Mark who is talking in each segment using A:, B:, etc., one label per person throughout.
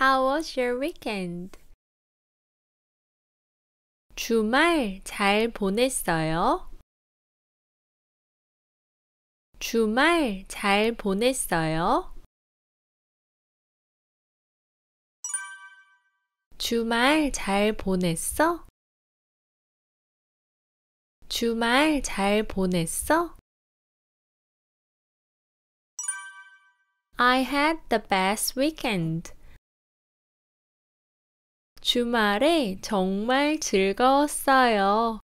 A: How was your weekend? 주말 잘 보냈어요? 주말 잘 보냈어요? 주말 잘 보냈어? 주말 잘 보냈어? I had the best weekend. 주말에 정말 즐거웠어요.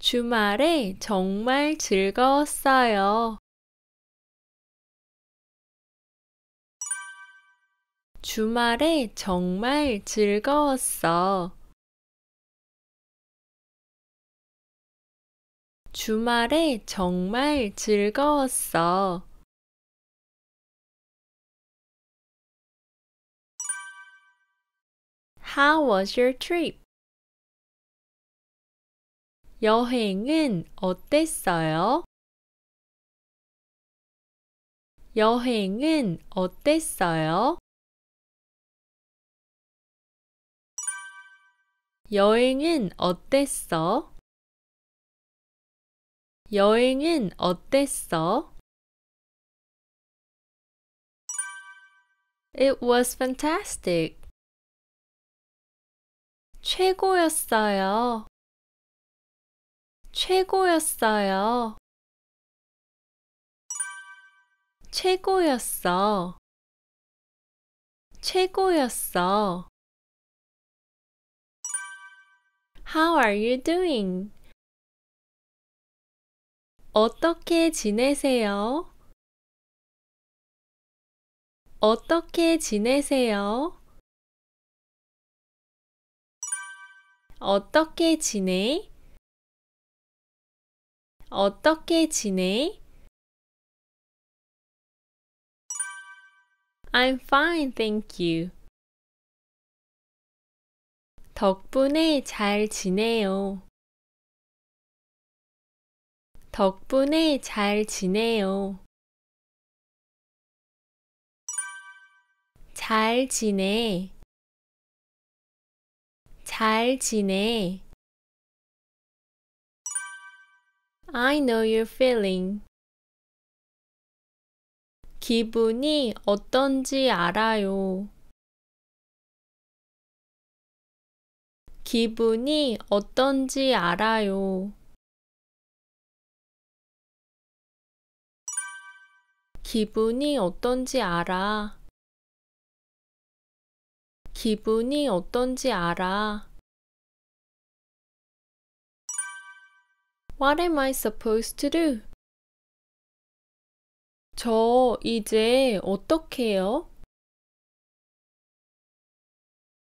A: 주말에 정말 즐거웠어요. 주말에 정말 즐거웠어. 주말에 정말 즐거웠어. How was your trip? 여행은 어땠어요? 여행은 어땠어요? 여행은 어땠어? 여행은 어땠어? It was fantastic. 최고였어요. 최고였어요. 최고였어. 최고였어. How are you doing? 어떻게 지내세요? 어떻게 지내세요? 어떻게 지내? 어떻게 지내? I'm fine, thank you. 덕분에 잘 지내요. 덕분에 잘 지내요. 잘 지내. 잘 지내. I know y o u r feeling. 기분이 어떤지 알아요. 기분이 어떤지 알아요. 기분이 어떤지 알아. 기분이 어떤지 알아. What am I supposed to do? 저 이제 어떻 해요?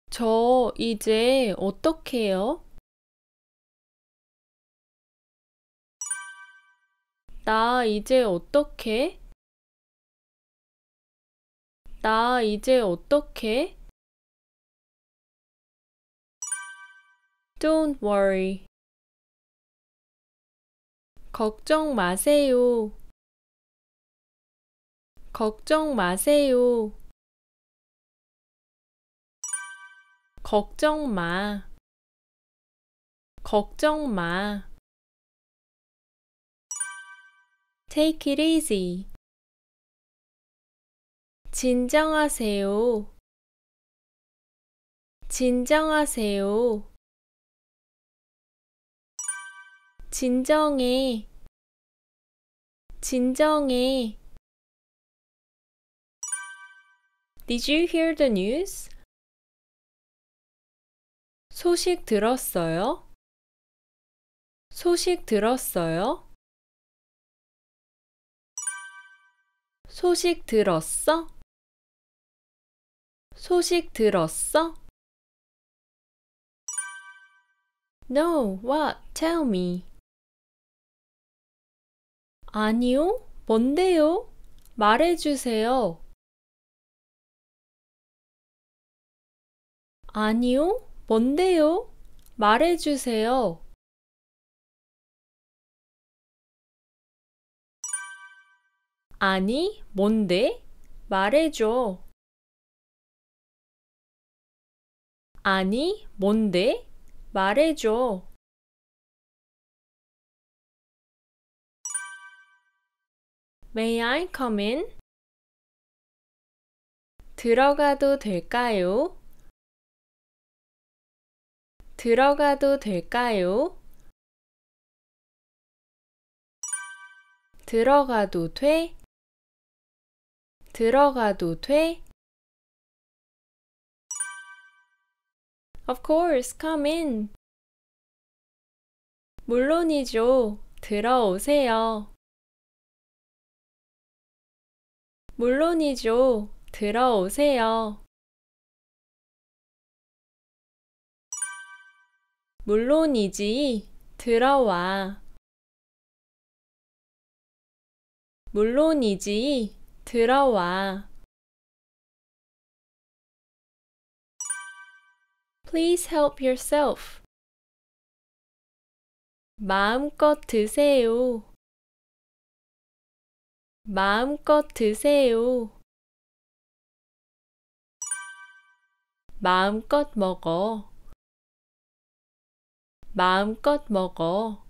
A: 저 이제 어떻 해요? 나 이제 어떻게? 나 이제 어떻게? Don't worry. 걱정 마세요. 걱정 마세요. 걱정 마. 걱정 마. Take it easy. 진정하세요. 진정하세요. 진정해 진정해 Did you hear the news? 소식 들었어요? 소식 들었어요? 소식 들었어? 소식 들었어? No, what? Tell me. 아니요? 뭔데요? 말해주세요. 아니요? 뭔데요? 말해주세요. 아니, 뭔데? 말해줘. 아니, 뭔데? 말해줘. May I come in? 들어가도 될까요? 들어가도 될까요? 들어가도 돼? 들어가도 돼? Of course, come in. 물론이죠. 들어오세요. 물론이죠. 들어오세요. 물론이지. 들어와. 물론이지. 들어와. Please help yourself. 마음껏 드세요. 마음껏 드세요. 마음껏 먹어. 마음껏 먹어.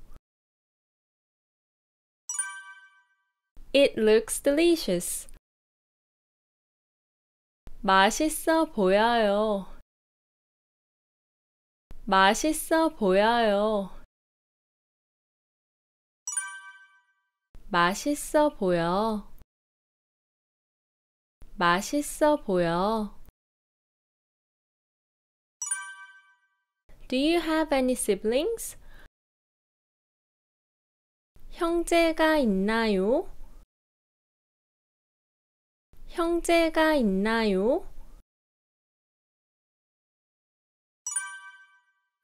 A: It looks delicious. 맛있어 보여요. 맛있어 보여요. 맛있어 보여. 맛있어 보여. Do you have any siblings? 형제가 있나요? 형제가 있나요?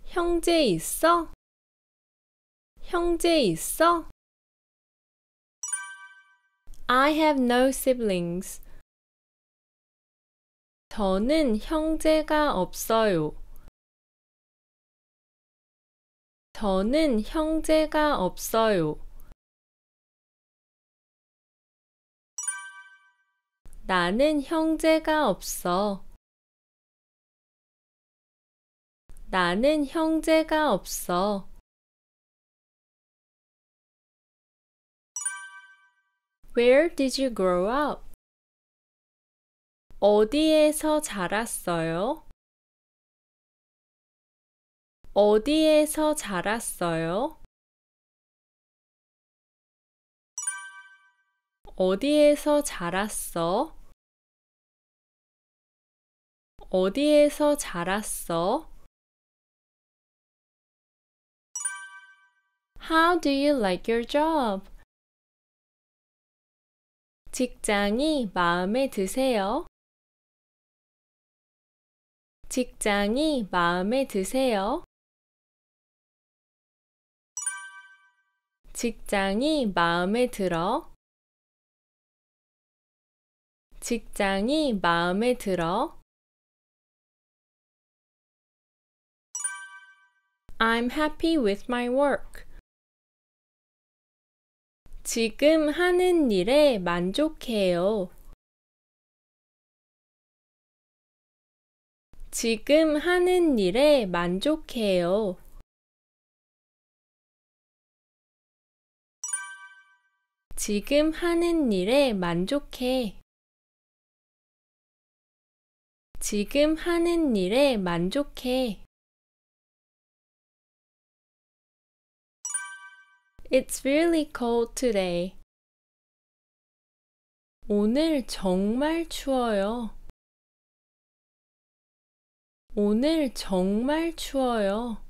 A: 형제 있어? 형제 있어? I have no siblings. 저는 형제가 없어요. 저는 형제가 없어요. 나는 형제가 없어. 나는 형제가 없어. Where did you grow up? 어디에서 자랐어요? 어디에서 자랐어요? 어디에서 자랐어? 어디에서 자랐어? How do you like your job? 직장이 마음에 드세요? 직장이 마음에 드세요? 직장이 마음에 들어? 직장이 마음에 들어? I'm happy with my work. 지금 하는 일에 만족해요. 지금 하는 일에 만족해요. 지금 하는 일에 만족해. 지금 하는 일에 만족해. It's really cold today. 오늘 정말 추워요. 오늘 정말 추워요.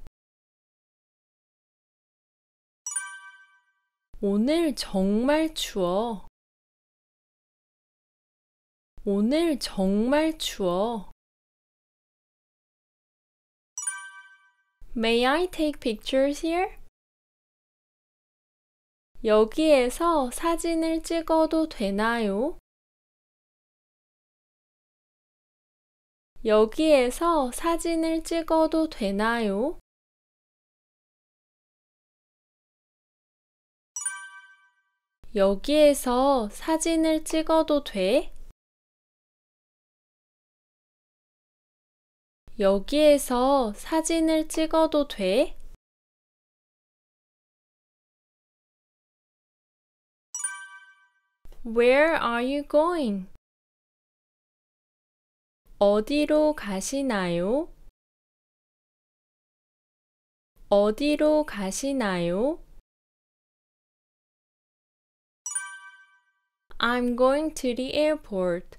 A: 오늘 정말 추워. 오늘 정말 추워. May I take pictures here? 여기에서 사진을 찍어도 되나요? 여기에서 사진을 찍어도 되나요? 여기에서 사진을 찍어도 돼? 여기에서 사진을 찍어도 돼? Where are you going? 어디로 가시나요? 어디로 가시나요? I'm going to the airport.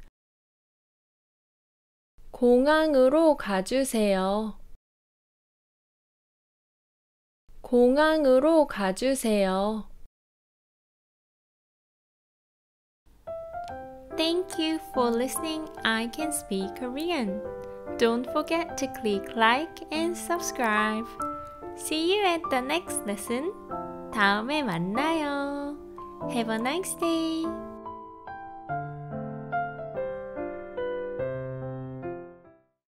A: 공항으로 가주세요. 공항으로 가주세요. Thank you for listening I Can Speak Korean. Don't forget to click like and subscribe. See you at the next lesson. 다음에 만나요. Have a nice day.